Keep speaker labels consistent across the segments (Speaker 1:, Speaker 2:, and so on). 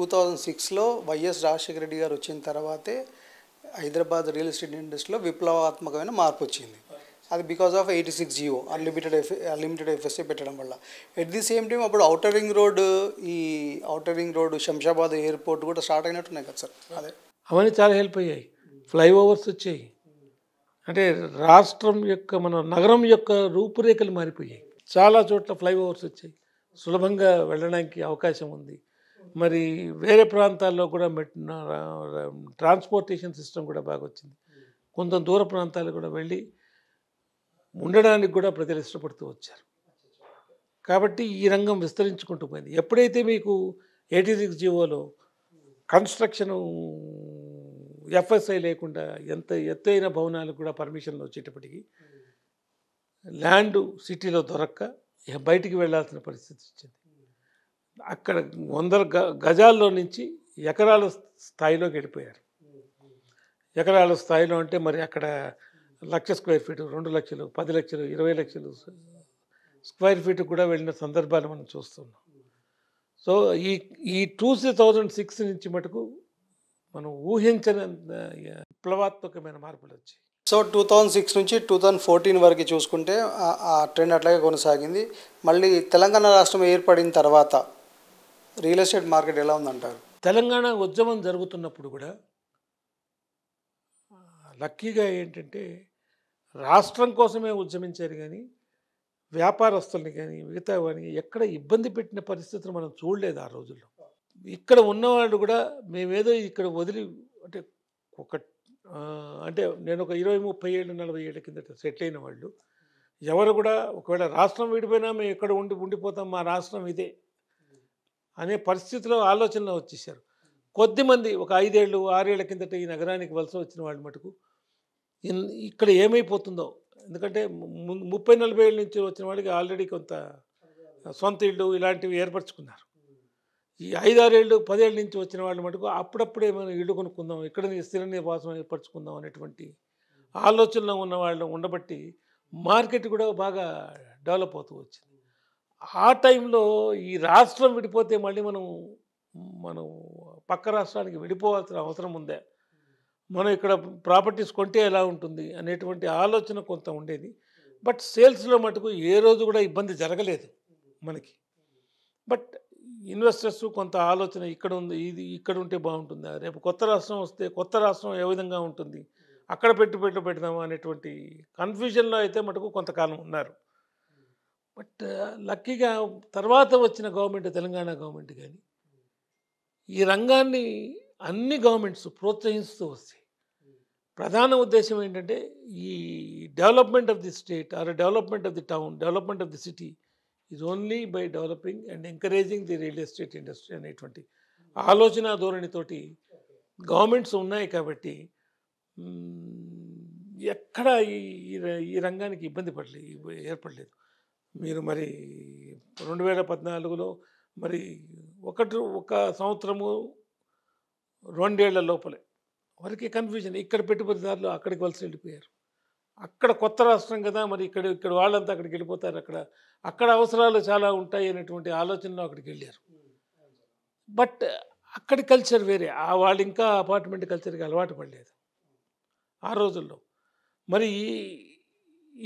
Speaker 1: two thousand సిక్స్లో YS Rajasekhara Reddy గారు వచ్చిన తర్వాతే హైదరాబాద్ రియల్ ఎస్టేట్ ఇండస్ట్రీలో విప్లవాత్మకమైన మార్పు వచ్చింది అది because of eighty six GO unlimited F unlimited FSA పెట్టడం వల్ల ఎట్ ది సేమ్ టైం అప్పుడు ఔటర్ రింగ్ రోడ్ ఈ outer ring road Shamshabad airport కూడా స్టార్ట్ అయినట్టున్నాయి కదా సార్ అదే
Speaker 2: అవన్నీ చాలా హెల్ప్ అయ్యాయి ఫ్లైఓవర్స్ వచ్చాయి అంటే రాష్ట్రం యొక్క మన నగరం యొక్క రూపురేఖలు మారిపోయాయి చాలా చోట్ల ఫ్లైఓవర్స్ వచ్చాయి సులభంగా వెళ్ళడానికి అవకాశం ఉంది మరి వేరే ప్రాంతాల్లో కూడా మెట్ ట్రాన్స్పోర్టేషన్ సిస్టమ్ కూడా బాగా వచ్చింది కొంత దూర ప్రాంతాలు కూడా వెళ్ళి ఉండడానికి కూడా ప్రజలు ఇష్టపడుతూ వచ్చారు కాబట్టి ఈ రంగం విస్తరించుకుంటూ పోయింది ఎప్పుడైతే మీకు ఎయిటీ సిక్స్ జీవోలో కన్స్ట్రక్షను ఎఫ్ఎస్ఐ లేకుండా ఎంత ఎత్తైన భవనాలు కూడా పర్మిషన్లు వచ్చేటప్పటికి ల్యాండ్ సిటీలో దొరక్క బయటికి వెళ్లాల్సిన పరిస్థితి వచ్చింది అక్కడ వందల గజాల్లో నుంచి ఎకరాల స్థాయిలోకి వెళ్ళిపోయారు ఎకరాల స్థాయిలో అంటే మరి అక్కడ లక్ష స్క్వేర్ ఫీట్ రెండు లక్షలు పది లక్షలు ఇరవై లక్షలు స్క్వేర్ ఫీట్ కూడా వెళ్ళిన సందర్భాలు మనం చూస్తున్నాం సో ఈ ఈ టూ థౌజండ్ సిక్స్ నుంచి మటుకు మనం ఊహించని విప్లవాత్మకమైన మార్పులు వచ్చాయి
Speaker 1: సో టూ థౌజండ్ సిక్స్ నుంచి టూ థౌజండ్ ఫోర్టీన్ వరకు చూసుకుంటే ఆ ట్రెండ్ అట్లాగే కొనసాగింది మళ్ళీ తెలంగాణ రాష్ట్రం ఏర్పడిన తర్వాత రియల్ ఎస్టేట్ మార్కెట్ ఎలా ఉందంటారు
Speaker 2: తెలంగాణ ఉద్యమం జరుగుతున్నప్పుడు కూడా లక్కీగా ఏంటంటే రాష్ట్రం కోసమే ఉద్యమించారు కానీ వ్యాపారస్తుల్ని కానీ మిగతా వారిని ఎక్కడ ఇబ్బంది పెట్టిన పరిస్థితులు మనం చూడలేదు ఆ రోజుల్లో ఇక్కడ ఉన్నవాళ్ళు కూడా మేమేదో ఇక్కడ వదిలి అంటే ఒక అంటే నేను ఒక ఇరవై ముప్పై ఏళ్ళు నలభై ఏళ్ళ కిందట సెటిల్ అయిన వాళ్ళు ఎవరు కూడా ఒకవేళ రాష్ట్రం విడిపోయినా మేము ఎక్కడ ఉండి ఉండిపోతాం మా రాష్ట్రం ఇదే అనే పరిస్థితిలో ఆలోచన వచ్చేసారు కొద్దిమంది ఒక ఐదేళ్ళు ఆరేళ్ల కిందట ఈ నగరానికి వలస వచ్చిన వాళ్ళు మటుకు ఇక్కడ ఏమైపోతుందో ఎందుకంటే ముప్పై నలభై ఏళ్ళ నుంచి వచ్చిన వాళ్ళకి ఆల్రెడీ కొంత సొంత ఇళ్ళు ఇలాంటివి ఏర్పరచుకున్నారు ఈ ఐదారేళ్ళు పదేళ్ళ నుంచి వచ్చిన వాళ్ళు మటుకు అప్పుడప్పుడే మనం ఇళ్ళు కొనుక్కుందాం ఇక్కడ స్థిర నివాసం ఏర్పరచుకుందాం అనేటువంటి ఆలోచనలో ఉన్న వాళ్ళు ఉండబట్టి మార్కెట్ కూడా బాగా డెవలప్ అవుతూ వచ్చింది ఆ టైంలో ఈ రాష్ట్రం విడిపోతే మళ్ళీ మనం మనం పక్క రాష్ట్రానికి వెళ్ళిపోవాల్సిన అవసరం ఉందా మనం ఇక్కడ ప్రాపర్టీస్ కొంటే ఎలా ఉంటుంది అనేటువంటి ఆలోచన కొంత ఉండేది బట్ సేల్స్లో మటుకు ఏ రోజు కూడా ఇబ్బంది జరగలేదు మనకి బట్ ఇన్వెస్టర్స్ కొంత ఆలోచన ఇక్కడ ఉంది ఇది ఇక్కడ ఉంటే బాగుంటుందా రేపు కొత్త రాష్ట్రం వస్తే కొత్త రాష్ట్రం ఏ విధంగా ఉంటుంది అక్కడ పెట్టుబడులు పెడదామా అనేటువంటి కన్ఫ్యూజన్లో అయితే మటుకు కొంతకాలం ఉన్నారు బట్ లక్కీగా తర్వాత వచ్చిన గవర్నమెంట్ తెలంగాణ గవర్నమెంట్ కానీ ఈ రంగాన్ని అన్ని గవర్నమెంట్స్ ప్రోత్సహిస్తూ వస్తాయి ప్రధాన ఉద్దేశం ఏంటంటే ఈ development of the state or development of the town development of the city is only by developing and encouraging the real estate industry అనేటువంటి ఆలోచన ధోరణితోటి గవర్నమెంట్స్ ఉన్నాయి కాబట్టి ఎక్కడ ఈ ఈ రంగానికి ఇబ్బంది పడలేదు ఏర్పడలేదు మీరు మరి రెండు వేల పద్నాలుగులో మరి ఒకటి ఒక సంవత్సరము రెండేళ్ల లోపలే వారికి కన్ఫ్యూజన్ ఇక్కడ పెట్టుబడిదారులు అక్కడికి వలసి వెళ్ళిపోయారు అక్కడ కొత్త రాష్ట్రం కదా మరి ఇక్కడ ఇక్కడ వాళ్ళంతా అక్కడికి వెళ్ళిపోతారు అక్కడ అక్కడ అవసరాలు చాలా ఉంటాయి అనేటువంటి ఆలోచనలో అక్కడికి వెళ్ళారు బట్ అక్కడి కల్చర్ వేరే ఆ వాళ్ళు ఇంకా అపార్ట్మెంట్ కల్చర్కి అలవాటు పడలేదు ఆ రోజుల్లో మరి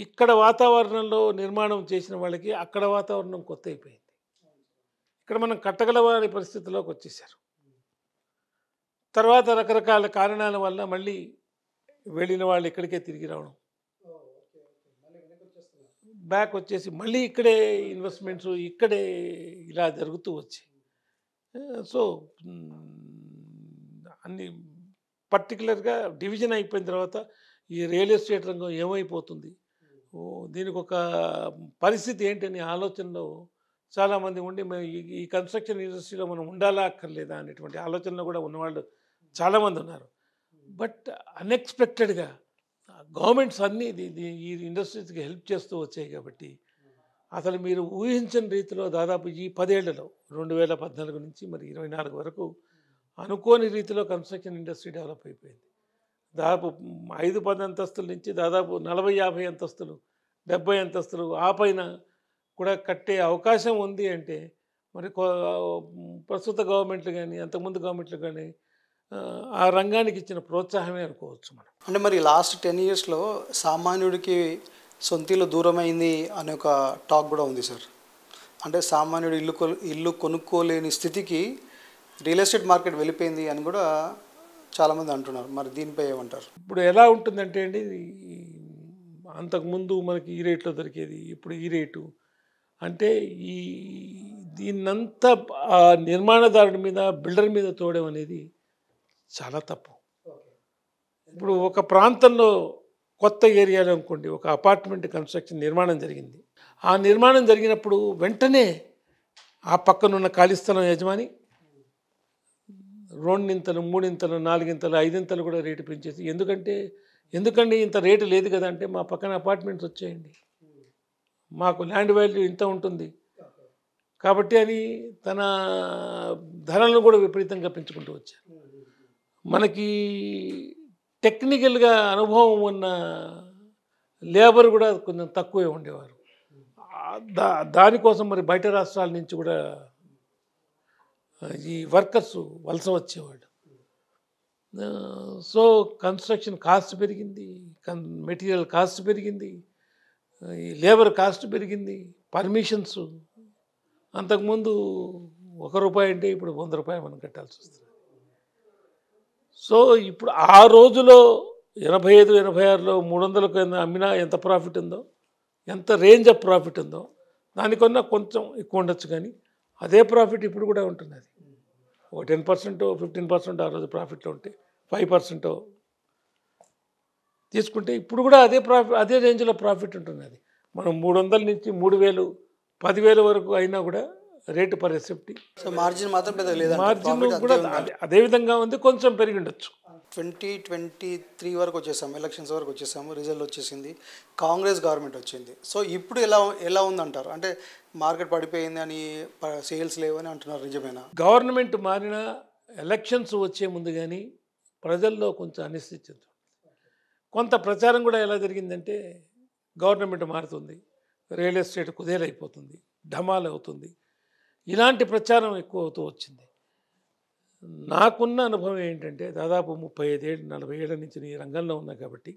Speaker 2: ఇక్కడ వాతావరణంలో నిర్మాణం చేసిన వాళ్ళకి అక్కడ వాతావరణం కొత్త అయిపోయింది ఇక్కడ మనం కట్టగలవారి పరిస్థితుల్లోకి వచ్చేసారు తర్వాత రకరకాల కారణాల వల్ల మళ్ళీ వెళ్ళిన వాళ్ళు ఇక్కడికే తిరిగి రావడం బ్యాక్ వచ్చేసి మళ్ళీ ఇక్కడే ఇన్వెస్ట్మెంట్స్ ఇక్కడే ఇలా జరుగుతూ వచ్చాయి సో అన్ని పర్టికులర్గా డివిజన్ అయిపోయిన తర్వాత ఈ రియల్ ఎస్టేట్ రంగం ఏమైపోతుంది దీనికి ఒక పరిస్థితి ఏంటని ఆలోచనలో చాలామంది ఉండి ఈ కన్స్ట్రక్షన్ ఇండస్ట్రీలో మనం ఉండాలా అక్కర్లేదా అనేటువంటి ఆలోచనలో కూడా ఉన్నవాళ్ళు చాలామంది ఉన్నారు బట్ అన్ఎక్స్పెక్టెడ్గా గవర్నమెంట్స్ అన్నీ ఈ ఇండస్ట్రీస్కి హెల్ప్ చేస్తూ వచ్చాయి కాబట్టి అసలు మీరు ఊహించిన రీతిలో దాదాపు ఈ పదేళ్లలో రెండు వేల పద్నాలుగు నుంచి మరి ఇరవై నాలుగు వరకు అనుకోని రీతిలో కన్స్ట్రక్షన్ ఇండస్ట్రీ డెవలప్ అయిపోయింది దాదాపు ఐదు పది అంతస్తుల నుంచి దాదాపు నలభై యాభై అంతస్తులు డెబ్బై అంతస్తులు ఆ పైన కూడా కట్టే అవకాశం ఉంది అంటే మరి ప్రస్తుత గవర్నమెంట్లు కానీ అంతకుముందు గవర్నమెంట్లు కానీ ఆ రంగానికి ఇచ్చిన ప్రోత్సాహమే అనుకోవచ్చు మనం
Speaker 1: అంటే మరి లాస్ట్ టెన్ ఇయర్స్లో సామాన్యుడికి సొంతిలో దూరమైంది అనే ఒక టాక్ కూడా ఉంది సార్ అంటే సామాన్యుడు ఇల్లు ఇల్లు కొనుక్కోలేని స్థితికి రియల్ ఎస్టేట్ మార్కెట్ వెళ్ళిపోయింది అని కూడా చాలామంది అంటున్నారు మరి దీనిపై ఏమంటారు
Speaker 2: ఇప్పుడు ఎలా ఉంటుందంటే అండి అంతకుముందు మనకి ఈ రేట్లో దొరికేది ఇప్పుడు ఈ రేటు అంటే ఈ దీన్నంతా ఆ నిర్మాణదారుడి మీద బిల్డర్ మీద తోడడం అనేది చాలా తప్పు ఇప్పుడు ఒక ప్రాంతంలో కొత్త ఏరియాలో అనుకోండి ఒక అపార్ట్మెంట్ కన్స్ట్రక్షన్ నిర్మాణం జరిగింది ఆ నిర్మాణం జరిగినప్పుడు వెంటనే ఆ పక్కనున్న ఖాళీ స్థలం యజమాని రెండింతలు మూడింతలు నాలుగింతలు ఐదింతలు కూడా రేటు పెంచేసి ఎందుకంటే ఎందుకండి ఇంత రేటు లేదు కదా అంటే మా పక్కన అపార్ట్మెంట్స్ వచ్చాయండి మాకు ల్యాండ్ వాల్యూ ఇంత ఉంటుంది కాబట్టి అని తన ధరలను కూడా విపరీతంగా పెంచుకుంటూ వచ్చారు మనకి టెక్నికల్గా అనుభవం ఉన్న లేబర్ కూడా కొంచెం తక్కువే ఉండేవారు దానికోసం మరి బయట రాష్ట్రాల నుంచి కూడా ఈ వర్కర్స్ వలస వచ్చేవాడు సో కన్స్ట్రక్షన్ కాస్ట్ పెరిగింది కన్ మెటీరియల్ కాస్ట్ పెరిగింది ఈ లేబర్ కాస్ట్ పెరిగింది పర్మిషన్స్ అంతకుముందు ఒక రూపాయి అంటే ఇప్పుడు వంద రూపాయలు మనం కట్టాల్సి వస్తుంది సో ఇప్పుడు ఆ రోజులో ఎనభై ఐదు ఎనభై ఆరులో మూడు వందలకు అమ్మినా ఎంత ప్రాఫిట్ ఉందో ఎంత రేంజ్ ఆఫ్ ప్రాఫిట్ ఉందో దానికన్నా కొంచెం ఎక్కువ ఉండొచ్చు కానీ అదే ప్రాఫిట్ ఇప్పుడు కూడా ఉంటుంది అది ఒక టెన్ పర్సెంట్ ఫిఫ్టీన్ పర్సెంట్ ఆ రోజు ప్రాఫిట్లో ఉంటే ఫైవ్ పర్సెంట్ తీసుకుంటే ఇప్పుడు కూడా అదే ప్రాఫిట్ అదే రేంజ్లో ప్రాఫిట్ ఉంటుంది అది మనం మూడు వందల నుంచి మూడు వేలు పదివేలు వరకు అయినా కూడా రేటు పర్
Speaker 1: సో మార్జిన్ మాత్రం మార్జిన్ కూడా అదే విధంగా ఉంది కొంచెం పెరిగి ఉండొచ్చు ట్వంటీ ట్వంటీ త్రీ వరకు వచ్చేసాం ఎలక్షన్స్ వరకు వచ్చేసాము రిజల్ట్ వచ్చేసింది కాంగ్రెస్ గవర్నమెంట్ వచ్చింది సో ఇప్పుడు ఎలా ఎలా ఉందంటారు అంటే మార్కెట్ పడిపోయింది అని సేల్స్ లేవని అంటున్నారు నిజమేనా
Speaker 2: గవర్నమెంట్ మారిన ఎలక్షన్స్ వచ్చే ముందు కానీ ప్రజల్లో కొంచెం అనిశ్చిత కొంత ప్రచారం కూడా ఎలా జరిగిందంటే గవర్నమెంట్ మారుతుంది రియల్ ఎస్టేట్ కుదేలైపోతుంది ఢమాలవుతుంది అవుతుంది ఇలాంటి ప్రచారం ఎక్కువ అవుతూ వచ్చింది నాకున్న అనుభవం ఏంటంటే దాదాపు ముప్పై ఐదేళ్ళు నలభై ఏళ్ళ నుంచి ఈ రంగంలో ఉన్నా కాబట్టి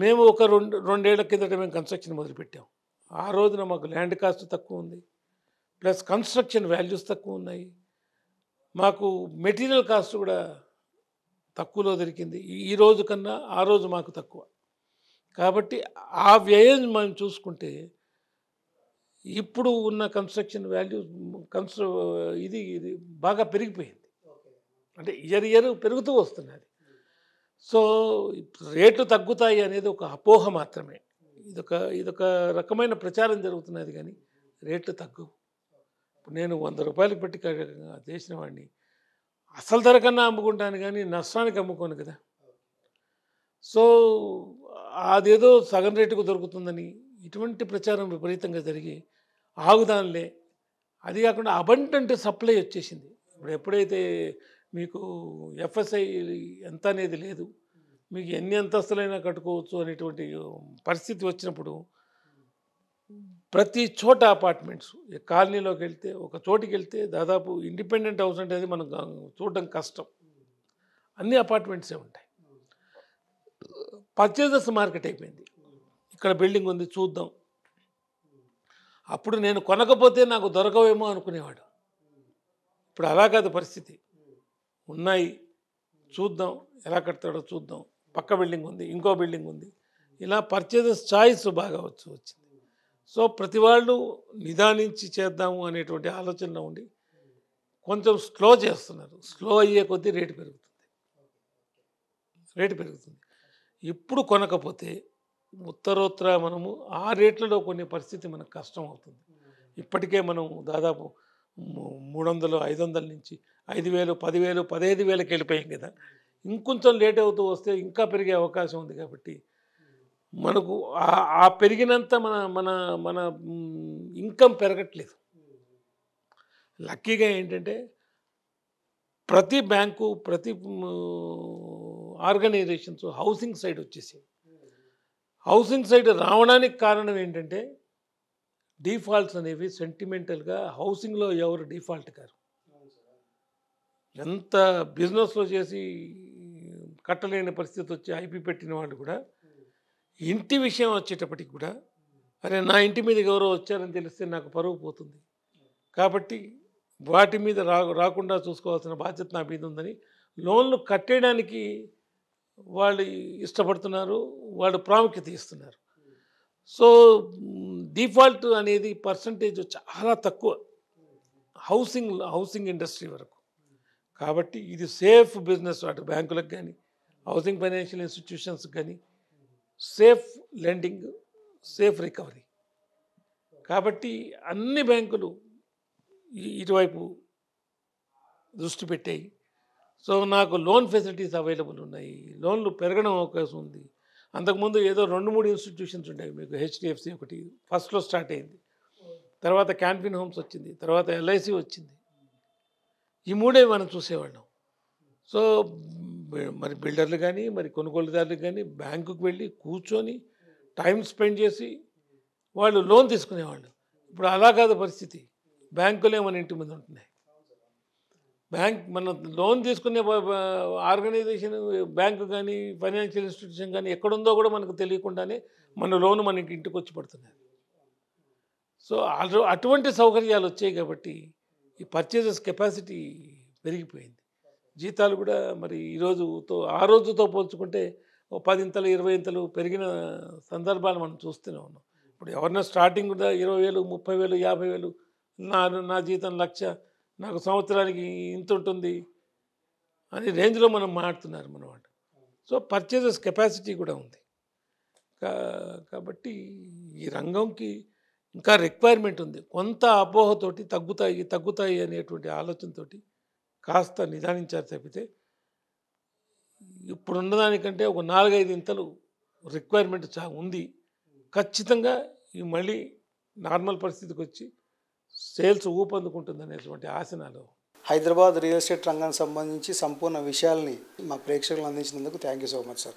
Speaker 2: మేము ఒక రెండు రెండేళ్ల కిందట మేము కన్స్ట్రక్షన్ మొదలుపెట్టాం ఆ రోజున మాకు ల్యాండ్ కాస్ట్ తక్కువ ఉంది ప్లస్ కన్స్ట్రక్షన్ వాల్యూస్ తక్కువ ఉన్నాయి మాకు మెటీరియల్ కాస్ట్ కూడా తక్కువలో దొరికింది ఈ రోజు కన్నా ఆ రోజు మాకు తక్కువ కాబట్టి ఆ వ్యయం మనం చూసుకుంటే ఇప్పుడు ఉన్న కన్స్ట్రక్షన్ వాల్యూ కన్స్ట్ర ఇది ఇది బాగా పెరిగిపోయింది అంటే ఇయర్ ఇయర్ పెరుగుతూ వస్తున్నది సో రేట్లు తగ్గుతాయి అనేది ఒక అపోహ మాత్రమే ఇదొక ఇదొక రకమైన ప్రచారం జరుగుతున్నది కానీ రేట్లు తగ్గవు ఇప్పుడు నేను వంద రూపాయలు పెట్టి చేసిన వాడిని అసలు ధర కన్నా అమ్ముకుంటాను కానీ నష్టానికి అమ్ముకోను కదా సో అదేదో సగం రేటుకు దొరుకుతుందని ఇటువంటి ప్రచారం విపరీతంగా జరిగి ఆగుదానిలే అది కాకుండా అబండెంట్ సప్లై వచ్చేసింది ఇప్పుడు ఎప్పుడైతే మీకు ఎఫ్ఎస్ఐ ఎంత అనేది లేదు మీకు ఎన్ని అంతస్తులైనా కట్టుకోవచ్చు అనేటువంటి పరిస్థితి వచ్చినప్పుడు ప్రతి చోట అపార్ట్మెంట్స్ కాలనీలోకి వెళ్తే ఒక చోటికి వెళ్తే దాదాపు ఇండిపెండెంట్ హౌస్ అంటే అది మనం చూడడం కష్టం అన్ని అపార్ట్మెంట్సే ఉంటాయి పర్చేజెస్ మార్కెట్ అయిపోయింది ఇక్కడ బిల్డింగ్ ఉంది చూద్దాం అప్పుడు నేను కొనకపోతే నాకు దొరకవేమో అనుకునేవాడు ఇప్పుడు అలా కాదు పరిస్థితి ఉన్నాయి చూద్దాం ఎలా కడతాడో చూద్దాం పక్క బిల్డింగ్ ఉంది ఇంకో బిల్డింగ్ ఉంది ఇలా పర్చేజెస్ చాయిస్ బాగా వచ్చి వచ్చింది సో ప్రతి వాళ్ళు నిదానించి చేద్దాము అనేటువంటి ఆలోచనలో ఉండి కొంచెం స్లో చేస్తున్నారు స్లో అయ్యే కొద్దీ రేటు పెరుగుతుంది రేటు పెరుగుతుంది ఇప్పుడు కొనకపోతే ఉత్తరోత్తర మనము ఆ రేట్లలో కొన్ని పరిస్థితి మనకు కష్టం అవుతుంది ఇప్పటికే మనం దాదాపు మూడు వందలు ఐదు వందల నుంచి ఐదు వేలు పదివేలు పదహైదు వేలకు వెళ్ళిపోయాం కదా ఇంకొంచెం లేట్ అవుతూ వస్తే ఇంకా పెరిగే అవకాశం ఉంది కాబట్టి మనకు ఆ పెరిగినంత మన మన మన ఇన్కమ్ పెరగట్లేదు లక్కీగా ఏంటంటే ప్రతి బ్యాంకు ప్రతి ఆర్గనైజేషన్స్ హౌసింగ్ సైడ్ వచ్చేసి హౌసింగ్ సైడ్ రావడానికి కారణం ఏంటంటే డిఫాల్ట్స్ అనేవి సెంటిమెంటల్గా హౌసింగ్లో ఎవరు డిఫాల్ట్ కారు ఎంత బిజినెస్లో చేసి కట్టలేని పరిస్థితి వచ్చి ఐపీ పెట్టిన వాళ్ళు కూడా ఇంటి విషయం వచ్చేటప్పటికి కూడా అరే నా ఇంటి మీద ఎవరో వచ్చారని తెలిస్తే నాకు పరువు పోతుంది కాబట్టి వాటి మీద రా రాకుండా చూసుకోవాల్సిన బాధ్యత నా మీద ఉందని లోన్లు కట్టేయడానికి వాళ్ళు ఇష్టపడుతున్నారు వాళ్ళు ప్రాముఖ్యత ఇస్తున్నారు సో డిఫాల్ట్ అనేది పర్సంటేజ్ చాలా తక్కువ హౌసింగ్ హౌసింగ్ ఇండస్ట్రీ వరకు కాబట్టి ఇది సేఫ్ బిజినెస్ అటు బ్యాంకులకు కానీ హౌసింగ్ ఫైనాన్షియల్ ఇన్స్టిట్యూషన్స్ కానీ సేఫ్ లెండింగ్ సేఫ్ రికవరీ కాబట్టి అన్ని బ్యాంకులు ఇటువైపు దృష్టి పెట్టాయి సో నాకు లోన్ ఫెసిలిటీస్ అవైలబుల్ ఉన్నాయి లోన్లు పెరగడం అవకాశం ఉంది అంతకుముందు ఏదో రెండు మూడు ఇన్స్టిట్యూషన్స్ ఉండేవి మీకు హెచ్డిఎఫ్సి ఒకటి ఫస్ట్లో స్టార్ట్ అయింది తర్వాత క్యాన్ఫిన్ హోమ్స్ వచ్చింది తర్వాత ఎల్ఐసి వచ్చింది ఈ మూడే మనం చూసేవాళ్ళం సో మరి బిల్డర్లు కానీ మరి కొనుగోలుదారులు కానీ బ్యాంకుకు వెళ్ళి కూర్చొని టైం స్పెండ్ చేసి వాళ్ళు లోన్ తీసుకునేవాళ్ళు ఇప్పుడు అలా కాదు పరిస్థితి బ్యాంకులే మన ఇంటి ముందు ఉంటున్నాయి బ్యాంక్ మన లోన్ తీసుకునే ఆర్గనైజేషన్ బ్యాంకు కానీ ఫైనాన్షియల్ ఇన్స్టిట్యూషన్ కానీ ఎక్కడుందో కూడా మనకు తెలియకుండానే మన లోన్ మనకి ఇంటికి వచ్చి పడుతున్నాయి సో అటు అటువంటి సౌకర్యాలు వచ్చాయి కాబట్టి ఈ పర్చేజెస్ కెపాసిటీ పెరిగిపోయింది జీతాలు కూడా మరి ఈరోజుతో ఆ రోజుతో పోల్చుకుంటే ఓ పదింతలు ఇరవై ఇంతలు పెరిగిన సందర్భాలు మనం చూస్తూనే ఉన్నాం ఇప్పుడు ఎవరైనా స్టార్టింగ్ కూడా ఇరవై వేలు ముప్పై వేలు యాభై వేలు నా నా జీతం లక్ష నాకు సంవత్సరానికి ఇంత ఉంటుంది అని రేంజ్లో మనం మాట్లాడుతున్నారు మనమాట సో పర్చేజెస్ కెపాసిటీ కూడా ఉంది కాబట్టి ఈ రంగంకి ఇంకా రిక్వైర్మెంట్ ఉంది కొంత అపోహతోటి తగ్గుతాయి తగ్గుతాయి అనేటువంటి ఆలోచనతో కాస్త నిదానించారు తప్పితే ఇప్పుడున్న దానికంటే ఒక నాలుగైదు ఇంతలు రిక్వైర్మెంట్ చా ఉంది ఖచ్చితంగా మళ్ళీ నార్మల్ పరిస్థితికి వచ్చి సేల్స్ ఊపందుకుంటుంది అనేటువంటి
Speaker 1: ఆశనాలు హైదరాబాద్ రియల్ ఎస్టేట్ రంగానికి సంబంధించి సంపూర్ణ విషయాల్ని మా ప్రేక్షకులు అందించినందుకు thank you so much sir